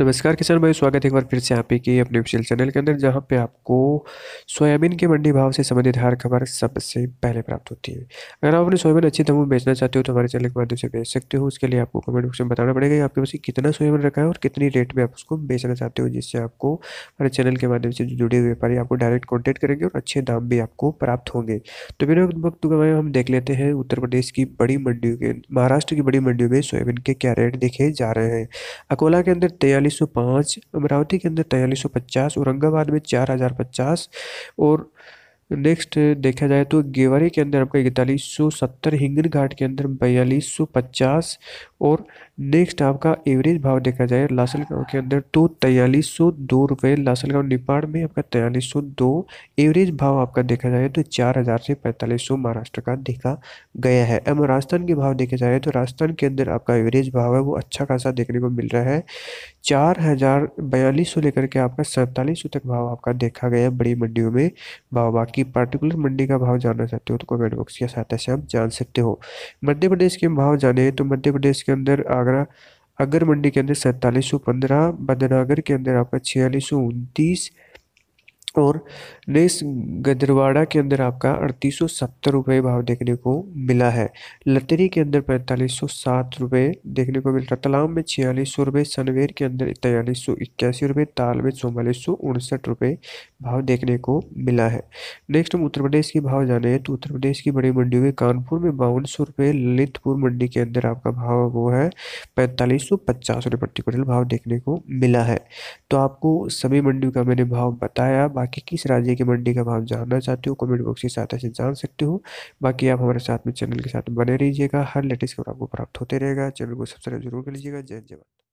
नमस्कार किसान भाई स्वागत है एक बार फिर से आप के अपने ऑफिशियल चैनल के अंदर जहां पे आपको सोयाबीन के मंडी भाव से संबंधित हर खबर सबसे पहले प्राप्त होती है अगर आप अपने सोयाबीन अच्छी दामों में बेचना चाहते हो तो हमारे चैनल के माध्यम से बेच सकते हो उसके लिए आपको कमेंट बॉक्स में बताना पड़ेगा आपके पास कितना सोयाबीन रखा है और कितनी रेट में आप उसको बेचना चाहते हो जिससे आपको हमारे चैनल के माध्यम से जुड़े हुए व्यापारी आपको डायरेक्ट कॉन्टैक्ट करेंगे और अच्छे दाम भी आपको प्राप्त होंगे तो बिना वक्त हम देख लेते हैं उत्तर प्रदेश की बड़ी मंडियों के महाराष्ट्र की बड़ी मंडियों में सोयाबीन के क्या रेट देखे जा रहे हैं अकोला के अंदर तैयार सौ पाँच अमरावती के अंदर तैयलीस पचास औरंगाबाद में चार हज़ार पचास और नेक्स्ट देखा जाए तो गेवारी के अंदर आपका इकतालीस सौ सत्तर हिंगन घाट के अंदर बयालीस सौ पचास और नेक्स्ट आपका एवरेज भाव देखा जाए लासलगांव के अंदर तो तयालीस सौ दो रुपये लासलगांव नेपाड़ में आपका तयालीस सौ दो एवरेज भाव आपका देखा जाए तो चार हज़ार से पैंतालीस सौ महाराष्ट्र का देखा गया है अब राजस्थान के भाव देखे जाए तो राजस्थान के अंदर आपका एवरेज भाव है वो अच्छा खासा देखने को मिल रहा है चार हज़ार बयालीस सौ लेकर के आपका सैंतालीस सौ तक भाव आपका देखा गया है बड़ी मंडियों में भाव बाकी किसी पार्टिकुलर मंडी का भाव जानना चाहते हो तो कमेंट बॉक्स की सहायता से आप जान सकते हो मध्य प्रदेश के भाव जाने तो मध्य प्रदेश के अंदर आगरा अगर मंडी के अंदर सैंतालीस सौ पंद्रह बदनागर के अंदर आपका छियालीस सौ उनतीस और नेस गदरवाड़ा के अंदर आपका अड़तीस सौ सत्तर रुपये भाव देखने को मिला है लतरी के अंदर पैंतालीस सौ सात रुपये देखने को मिल रतलाम में छियालीस सौ रुपये सनवेर के अंदर तैयलीस सौ इक्यासी रुपये ताल में चौवालीस सौ उनसठ रुपये भाव देखने को मिला है नेक्स्ट हम उत्तर प्रदेश के भाव जाने तो उत्तर प्रदेश की बड़ी मंडियों में कानपुर में बावन सौ रुपये ललितपुर मंडी के अंदर आपका भाव वो है पैंतालीस सौ पचास रुपये प्रति क्विंटल भाव देखने को मिला है तो आपको सभी मंडियों का मैंने भाव बताया आके किस राज्य की मंडी का भाव जानना चाहते हो कमेंट बॉक्स के साथ ऐसे जान सकते हो बाकी आप हमारे साथ में चैनल के साथ बने रहिएगा हर लेटेस्ट खबर आपको प्राप्त होते रहेगा चैनल को सब्सक्राइब जरूर कर लीजिएगा जय जय